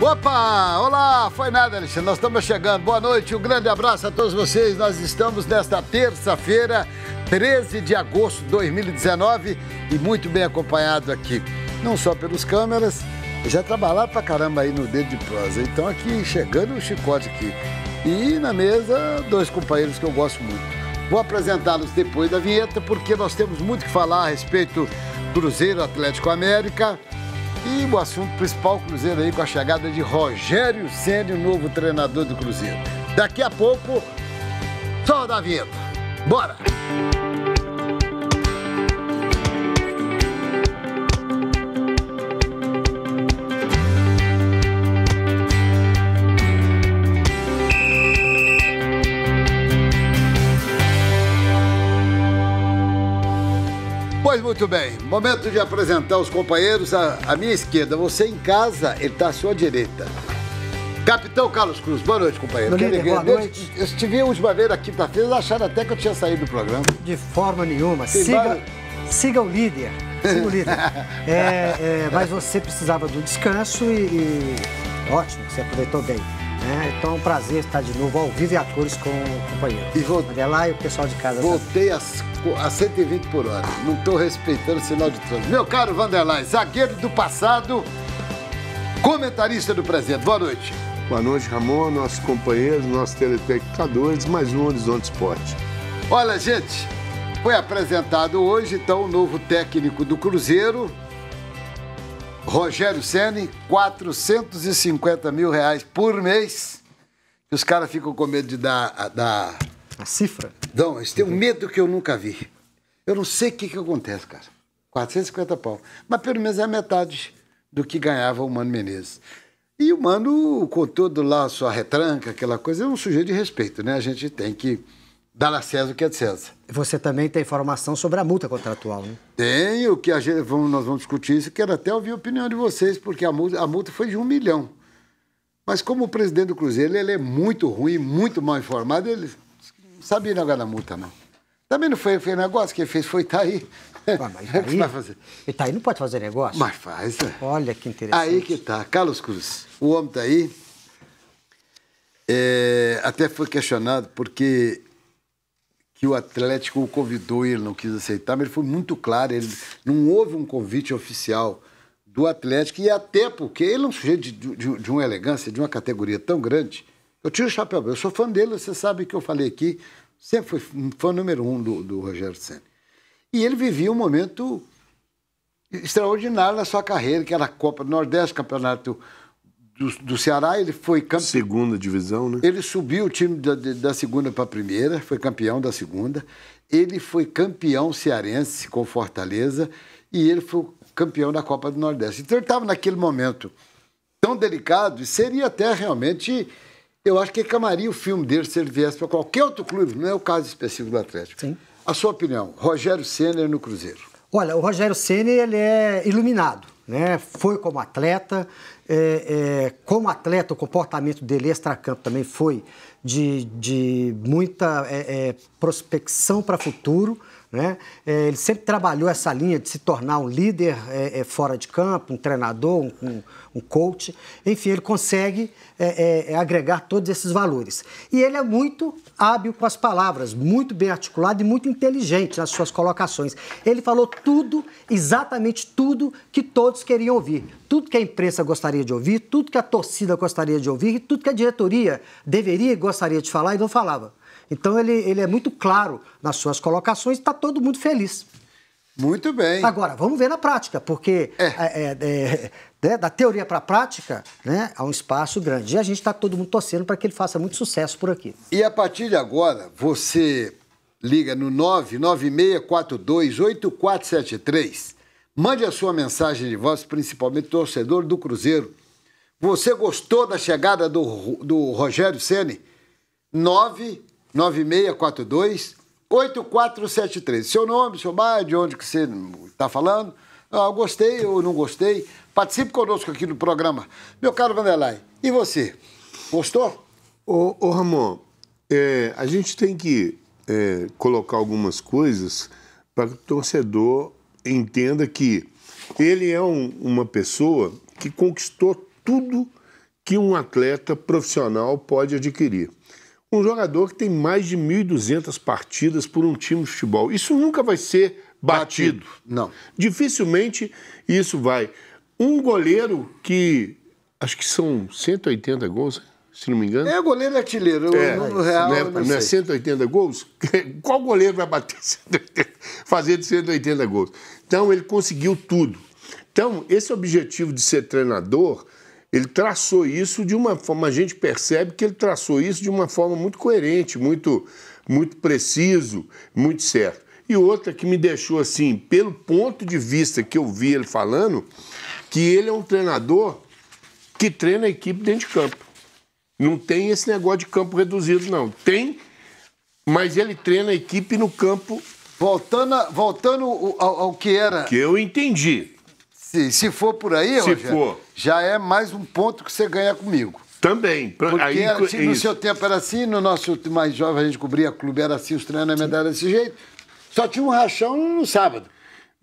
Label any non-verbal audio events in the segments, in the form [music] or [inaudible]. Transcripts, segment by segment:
Opa! Olá! Foi nada, Alexandre. Nós estamos chegando. Boa noite, um grande abraço a todos vocês. Nós estamos nesta terça-feira, 13 de agosto de 2019, e muito bem acompanhado aqui. Não só pelos câmeras, já trabalharam pra caramba aí no Dedo de Prosa. Então aqui chegando o chicote aqui. E na mesa, dois companheiros que eu gosto muito. Vou apresentá-los depois da vinheta, porque nós temos muito que falar a respeito do Cruzeiro Atlético América e o assunto principal Cruzeiro aí com a chegada de Rogério Ceni, novo treinador do Cruzeiro. Daqui a pouco, só da vinheta. Bora! muito bem. Momento de apresentar os companheiros à, à minha esquerda. Você em casa, ele está à sua direita. Capitão Carlos Cruz, boa noite, companheiro. Boa noite, boa noite. Eu estive a última vez na quinta-feira, acharam até que eu tinha saído do programa. De forma nenhuma. siga, siga o líder. Siga o líder. [laughs] é, é, mas você precisava de um descanso e, e... ótimo, você aproveitou bem. Né? Então é um prazer estar de novo ao vivo e a cores com o companheiro. E vou... e o pessoal de casa. Voltei a, a 120 por hora. Não estou respeitando o sinal de trânsito. Meu caro Vanderlei, zagueiro do passado, comentarista do presente. Boa noite. Boa noite, Ramon, nossos companheiros, nossos telespectadores, mais um Horizonte Esporte. Olha, gente, foi apresentado hoje, então, o novo técnico do Cruzeiro, Rogério Ceni, 450 mil reais por mês. E os caras ficam com medo de dar. dar... A cifra? Não, eles têm um medo que eu nunca vi. Eu não sei o que, que acontece, cara. 450 pau. Mas pelo menos é metade do que ganhava o Mano Menezes. E o Mano, com todo lá, sua retranca, aquela coisa, é um sujeito de respeito, né? A gente tem que dar a César o que é de César. Você também tem informação sobre a multa contratual, né? Tenho, que a gente, vamos, nós vamos discutir isso. Quero até ouvir a opinião de vocês, porque a multa, a multa foi de um milhão. Mas como o presidente do Cruzeiro ele, é muito ruim, muito mal informado, ele não sabia negar da multa, não. Também não foi, foi negócio, ele fez foi Itaí. Ah, mas [laughs] é Itaí, vai fazer? Itaí não pode fazer negócio? Mas faz. É. Olha que interessante. Aí que tá. Carlos Cruz, o homem tá aí. É, até foi questionado porque que o Atlético o convidou e ele não quis aceitar, mas ele foi muito claro, ele não houve um convite oficial do Atlético, e até porque ele é um sujeito de, de, de uma elegância, de uma categoria tão grande. Eu tiro o chapéu, eu sou fã dele, você sabe que eu falei aqui, sempre fui fã número um do, do Rogério Senna. E ele vivia um momento extraordinário na sua carreira, que era a Copa do Nordeste, Campeonato do, do, Ceará, ele foi campeão. Segunda divisão, né? Ele subiu o time da, da segunda para a primeira, foi campeão da segunda. Ele foi campeão cearense com Fortaleza e ele foi campeão da Copa do Nordeste. Então ele estava naquele momento tão delicado e seria até realmente. Eu acho que é camaria o filme dele se ele viesse para qualquer outro clube, não é o caso específico do Atlético. Sim. A sua opinião, Rogério Senna no Cruzeiro. Olha, o Rogério Senna ele é iluminado, né? Foi como atleta, é, é, como atleta, o comportamento dele extracampo também foi de, de muita é, é prospecção para o futuro, né? É, ele sempre trabalhou essa linha de se tornar um líder é, é, fora de campo, um treinador, um, um, um coach. Enfim, ele consegue é, é, é, agregar todos esses valores. E ele é muito hábil com as palavras, muito bem articulado e muito inteligente nas suas colocações. Ele falou tudo, exatamente tudo que todos queriam ouvir. Tudo que a imprensa gostaria de ouvir, tudo que a torcida gostaria de ouvir, e tudo que a diretoria deveria e gostaria de falar e não falava. Então ele, ele é muito claro nas suas colocações e está todo mundo feliz. Muito bem. Agora, vamos ver na prática, porque é. É, é, é né, da teoria para a prática né, há um espaço grande. E a gente está todo mundo torcendo para que ele faça muito sucesso por aqui. E a partir de agora, você liga no 996428473. Mande a sua mensagem de voz, principalmente torcedor do Cruzeiro. Você gostou da chegada do, do Rogério Ceni? 996428473. 9642 8473. Seu nome, seu bairro, de onde que você está falando? Ah, gostei ou não gostei? Participe conosco aqui no programa. Meu caro Vanderlei, e você? Gostou? Ô, ô Ramon, é, a gente tem que é, colocar algumas coisas para que o torcedor entenda que ele é um, uma pessoa que conquistou tudo que um atleta profissional pode adquirir um jogador que tem mais de 1.200 partidas por um time de futebol. Isso nunca vai ser batido. batido. Não. Dificilmente isso vai. Um goleiro que acho que são 180 gols, se não me engano. É, goleiro é artilheiro. É, o real, não é, não, não é 180 gols? [laughs] Qual goleiro vai bater 180, fazer 180 gols? Então, ele conseguiu tudo. Então, esse é objetivo de ser treinador ele traçou isso de uma forma, a gente percebe que ele traçou isso de uma forma muito coerente, muito, muito preciso, muito certo. E outra que me deixou assim, pelo ponto de vista que eu vi ele falando, que ele é um treinador que treina a equipe dentro de campo. Não tem esse negócio de campo reduzido, não. Tem, mas ele treina a equipe no campo. Voltando, voltando ao, ao que era. Que eu entendi. Se, se for por aí, se for. já é mais um ponto que você ganha comigo. Também. Pra, Porque aí, se, assim, no isso. seu tempo era assim, no nosso mais jovem a gente cobria clube, era assim, os treinamentos eram desse jeito. Só tinha um rachão no sábado.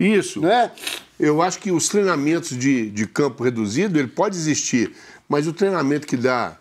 Isso. né Eu acho que os treinamentos de, de campo reduzido, ele pode existir, mas o treinamento que dá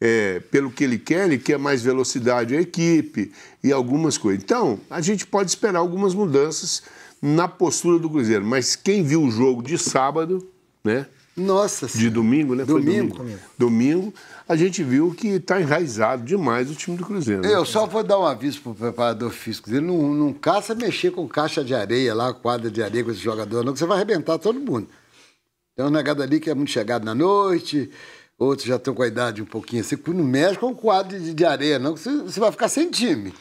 é, pelo que ele quer, ele quer mais velocidade à equipe e algumas coisas. Então, a gente pode esperar algumas mudanças na postura do Cruzeiro. Mas quem viu o jogo de sábado, né? Nossa De senhora. domingo, né? Domingo. Foi domingo. Domingo, a gente viu que está enraizado demais o time do Cruzeiro. Né? Eu só vou dar um aviso para o preparador físico Ele não, não caça mexer com caixa de areia lá, quadra de areia com esse jogador, não, que você vai arrebentar todo mundo. Tem um negado ali que é muito chegado na noite, outros já estão com a idade um pouquinho assim. Não mexe com quadra de, de areia, não, que você, você vai ficar sem time.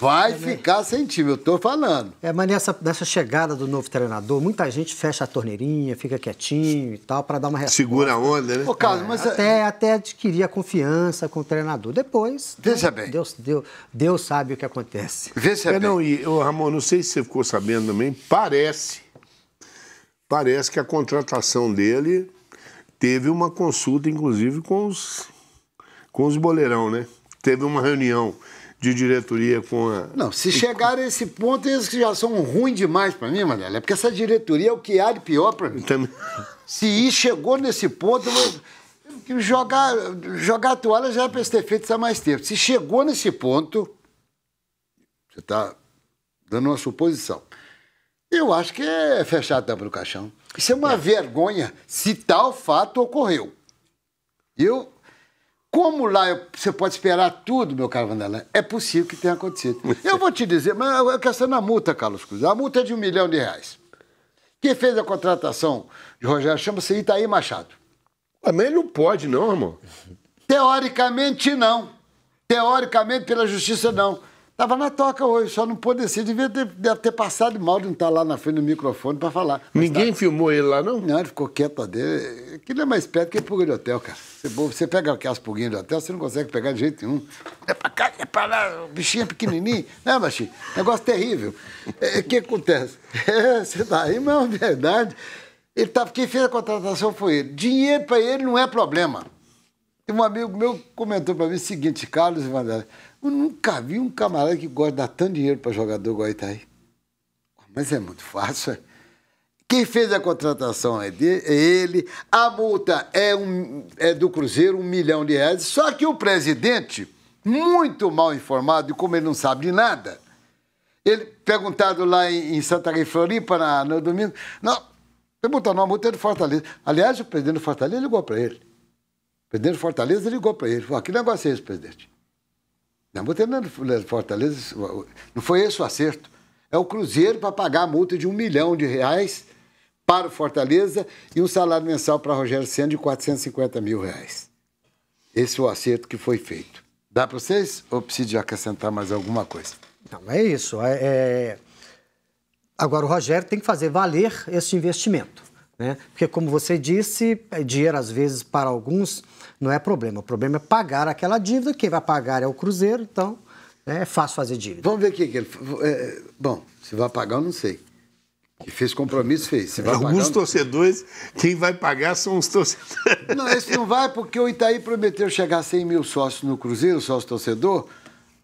Vai é, né? ficar sem time, eu estou falando. É, mas nessa, nessa chegada do novo treinador, muita gente fecha a torneirinha, fica quietinho e tal, para dar uma resposta. Segura a onda, né? Ô, Carlos, é, mas... É- até, até adquirir a confiança com o treinador. Depois, Veja né? bem. Deus, Deus, Deus sabe o que acontece. Veja bem. Não, e, Ramon, não sei se você ficou sabendo também, parece, parece que a contratação dele teve uma consulta, inclusive, com os, com os boleirão, né? Teve uma reunião de diretoria com a. Não, se chegar a esse ponto, eles que já são ruins demais para mim, Manela. É porque essa diretoria é o que há de pior para mim. Também. Se ir chegou nesse ponto, eu... jogar, jogar a toalha já era para ter feito há mais tempo. Se chegou nesse ponto, você está dando uma suposição. Eu acho que é fechar a tampa do caixão. Isso é uma é. vergonha se tal fato ocorreu. Eu como lá você pode esperar tudo, meu caro Vandela? é possível que tenha acontecido. [laughs] Eu vou te dizer, mas a questão da multa, Carlos Cruz, a multa é de um milhão de reais. Quem fez a contratação de Rogério chama-se Itaí Machado. Mas ele não pode, não, irmão. Teoricamente, não. Teoricamente, pela justiça, não. Estava na toca hoje, só não pôde descer. Devia ter, deve ter passado mal de não estar tá lá na frente do microfone para falar. Mas Ninguém tá... filmou ele lá, não? Não, ele ficou quieto dele. Aquilo é mais perto que a pulga de hotel, cara. Você, pega aquelas pulguinhas de hotel, você não consegue pegar de jeito nenhum. É para cá, é para lá, o bichinho é pequenininho. [laughs] não, baixinho, negócio terrível. O é, é, que acontece? [laughs] É, você tá aí, mas é verdade. Ele tava, quem fez a contratação foi ele. Dinheiro para ele não é problema. Um amigo meu comentou para mim o seguinte, Carlos Vandara, eu nunca vi um camarada que gosta de dar tanto dinheiro para jogador igual Itaí. Mas é muito fácil. É. Quem fez a contratação é, de, é ele, a multa é, um, é do Cruzeiro, um milhão de reais. Só que o presidente, muito mal informado, e como ele não sabe de nada, ele perguntado lá em, em Santa Catarina, Floripa, na, no domingo, não, perguntaram uma multa do Fortaleza. Aliás, o presidente do Fortaleza ligou para ele presidente de Fortaleza ligou para ele. Falou, que negócio é esse, presidente? Não, vou terminar né, Fortaleza. Não foi esse o acerto. É o Cruzeiro para pagar a multa de um milhão de reais para o Fortaleza e um salário mensal para Rogério Senna de 450 mil reais. Esse é o acerto que foi feito. Dá para vocês ou preciso acrescentar mais alguma coisa? Não, é isso. É... é agora, o Rogério tem que fazer valer esse investimento. Né? Porque, como você disse, é, dinheiro às vezes para alguns não é problema. O problema é pagar aquela dívida. Quem vai pagar é o Cruzeiro, então né, é fácil fazer dívida. Vamos ver o Que ele, é, é, bom, se vai pagar, eu não sei. Que fez compromisso, fez. Alguns torcedores, quem vai pagar são os torcedores. Não, esse não vai porque o Itaí prometeu chegar a 100 mil sócios no Cruzeiro, sócio torcedor.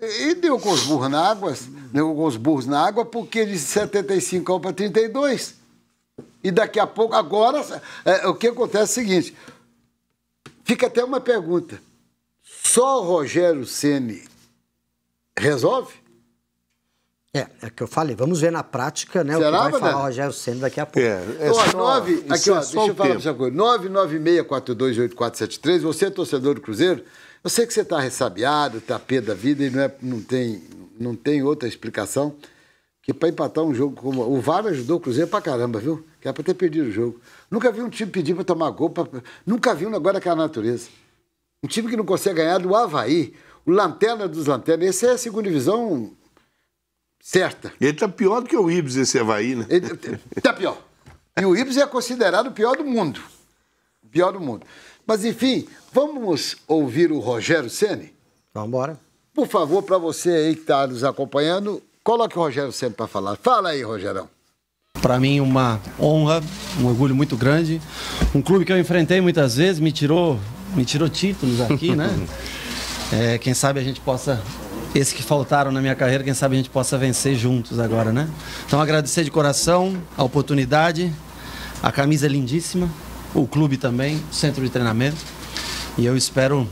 E deu com os burros na água, deu né, com os burros na água, porque de 75 para 32. E daqui a pouco, agora, é, o que acontece é o seguinte: fica até uma pergunta. Só o Rogério Ceni resolve? É, é que eu falei. Vamos ver na prática, né? Será, o que vai falar o Rogério Senna daqui a pouco. É, é então, ó, só, nove, aqui, é ó, deixa eu falar uma coisa. 996428473, você é torcedor do Cruzeiro, eu sei que você está ressabiado, está pé da vida e não, é, não, tem, não tem outra explicação que para empatar um jogo como. O VAR ajudou o Cruzeiro para caramba, viu? Que era é para ter perdido o jogo. Nunca vi um time pedir para tomar gol. Pra... Nunca vi um negócio daquela natureza. Um time que não consegue ganhar do Havaí. O Lanterna dos Lanternas. Esse é a segunda divisão certa. Ele está pior do que o Ibis, esse Havaí, né? está pior. E o Ibis é considerado o pior do mundo. O pior do mundo. Mas, enfim, vamos ouvir o Rogério Ceni. Vamos embora. Por favor, para você aí que está nos acompanhando, Coloque o Rogério sempre para falar. Fala aí, Rogerão. Para mim, uma honra, um orgulho muito grande. Um clube que eu enfrentei muitas vezes, me tirou, me tirou títulos aqui, né? [laughs] É, quem sabe a gente possa esses que faltaram na minha carreira, quem sabe a gente possa vencer juntos agora, né? Então agradecer de coração a oportunidade, a camisa é lindíssima, o clube também, o centro de treinamento. E eu espero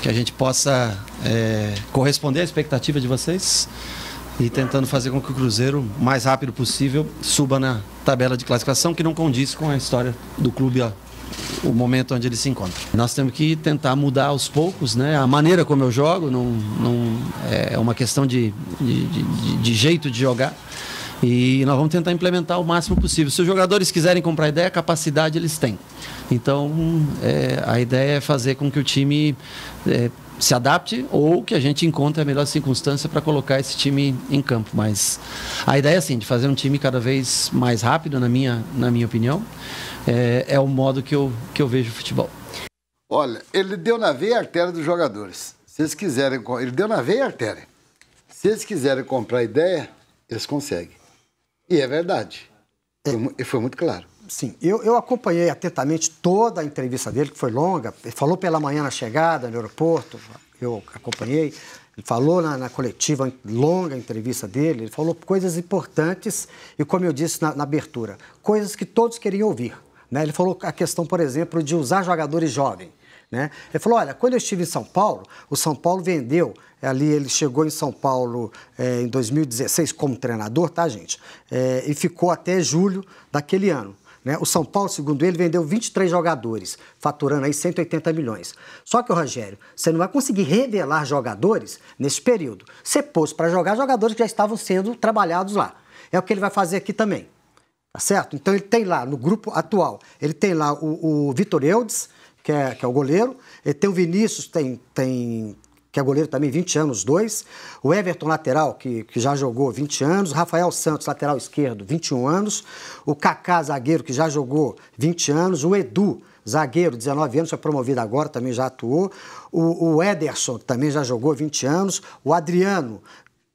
que a gente possa é, corresponder à expectativa de vocês e tentando fazer com que o Cruzeiro, o mais rápido possível, suba na tabela de classificação, que não condiz com a história do clube ó o momento onde ele se encontra. Nós temos que tentar mudar aos poucos, né? A maneira como eu jogo não, não é uma questão de, de, de, de jeito de jogar. E nós vamos tentar implementar o máximo possível. Se os jogadores quiserem comprar ideia, capacidade eles têm. Então, é, a ideia é fazer com que o time é, se adapte ou que a gente encontre a melhor circunstância para colocar esse time em campo. Mas a ideia é assim, de fazer um time cada vez mais rápido, na minha, na minha opinião, é, é o modo que eu, que eu vejo o futebol. Olha, ele deu na veia a artéria dos jogadores. Se eles quiserem, ele deu na veia a artéria. Se eles quiserem comprar ideia, eles conseguem. E é verdade. É. E foi muito claro. Sim, eu, eu acompanhei atentamente toda a entrevista dele, que foi longa. Ele falou pela manhã na chegada, no aeroporto, eu acompanhei. Ele falou na, na coletiva, longa entrevista dele, ele falou coisas importantes e, como eu disse na, na abertura, coisas que todos queriam ouvir. Né? Ele falou a questão, por exemplo, de usar jogadores jovens. Né? Ele falou: olha, quando eu estive em São Paulo, o São Paulo vendeu. É, ali ele chegou em São Paulo é, em 2016 como treinador, tá, gente? É, e ficou até julho daquele ano. Né? O São Paulo, segundo ele, vendeu 23 jogadores, faturando aí 180 milhões. Só que, Rogério, você não vai conseguir revelar jogadores nesse período. Você pôs para jogar jogadores que já estavam sendo trabalhados lá. É o que ele vai fazer aqui também. Tá certo? Então ele tem lá, no grupo atual, ele tem lá o, o Vitor Eudes, que é, que é o goleiro, ele tem o Vinícius, tem, tem que é goleiro também, 20 anos, dois. O Everton, lateral, que, que já jogou 20 anos. Rafael Santos, lateral esquerdo, 21 anos. O Kaká, zagueiro, que já jogou 20 anos. O Edu, zagueiro, 19 anos, foi promovido agora, também já atuou. O, o Ederson também já jogou 20 anos. O Adriano,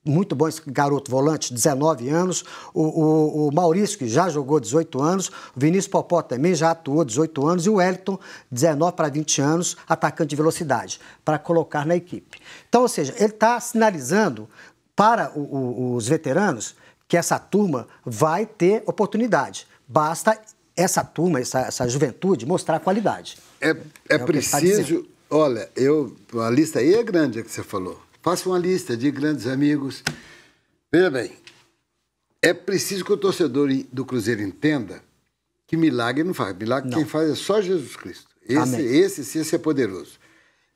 muito bom esse garoto volante, 19 anos. O, o, o, Maurício, que já jogou 18 anos. O Vinícius Popó também já atuou 18 anos. E o Wellington, 19 para 20 anos, atacante de velocidade, para colocar na equipe. Então, ou seja, ele está sinalizando para o, os veteranos que essa turma vai ter oportunidade. Basta essa turma, essa, essa juventude, mostrar qualidade. É, é, é tá preciso. Olha, eu, a lista aí é grande, é que você falou. Faça uma lista de grandes amigos. Veja bem, é preciso que o torcedor do Cruzeiro entenda que milagre não faz. Milagre não. quem faz é só Jesus Cristo. Esse, Amém. esse sim, esse é poderoso.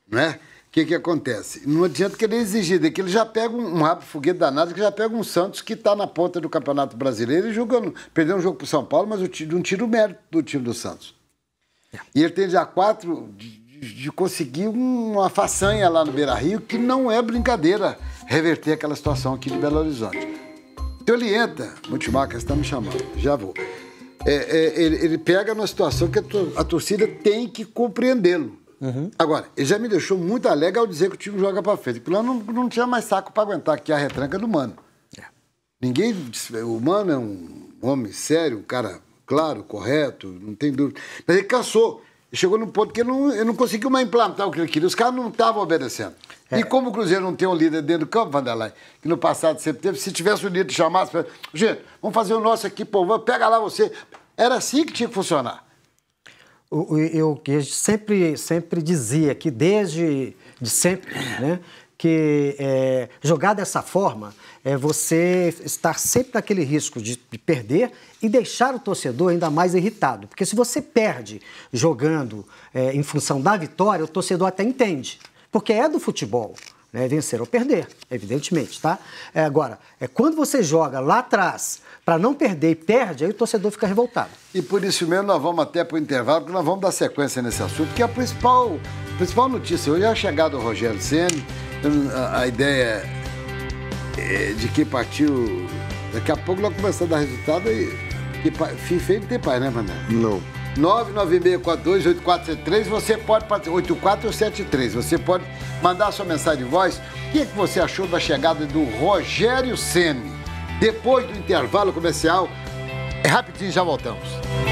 Não é? O que, que acontece? Não adianta querer exigir dele, que ele já pega um, um rabo foguete danado, que já pega um Santos que está na ponta do Campeonato Brasileiro e jogando. Perdeu um jogo para São Paulo, mas um tiro mérito do time do Santos. É. E ele tem já quatro de conseguir uma façanha lá no Beira Rio, que não é brincadeira reverter aquela situação aqui de Belo Horizonte. Teolienta, Multimarcas está me chamando, já vou. É, é, ele, ele, pega numa situação que a, to, a torcida tem que compreendê-lo. Uhum. Agora, ele já me deixou muito alegre ao dizer que o time joga para frente, porque lá não, não tinha mais saco para aguentar aqui a retranca do Mano. É. Ninguém. O Mano é um homem sério, um cara claro, correto, não tem dúvida. Mas ele cansou chegou num ponto que ele não, ele não conseguiu mais implantar o que ele queria. Os caras não estavam obedecendo. É. E como o Cruzeiro não tem um líder dentro do campo, Vanderlei, que no passado sempre teve, se tivesse um líder chamasse, pra... gente, vamos fazer o nosso aqui, povo, pega lá você. Era assim que tinha que funcionar. Eu, eu, eu sempre, sempre dizia que desde de sempre, né, porque é, jogar dessa forma é você estar sempre naquele risco de, de, perder e deixar o torcedor ainda mais irritado. Porque se você perde jogando é, em função da vitória, o torcedor até entende, porque é do futebol. Né, vencer ou perder, evidentemente, tá? É, agora, é quando você joga lá atrás para não perder e perde, aí o torcedor fica revoltado. E por isso mesmo nós vamos até para o intervalo, porque nós vamos dar sequência nesse assunto, que é a principal, principal notícia hoje é a chegada do Rogério Senna, então, a, ideia é de que partiu. Daqui a pouco nós começamos a dar resultado e. Que, fim feio não tem pai, né, Mané? Não. 996428473, você pode participar, 8473, você pode mandar sua mensagem de voz. O que, é que você achou da chegada do Rogério Ceni? Depois do intervalo comercial, é rapidinho já voltamos.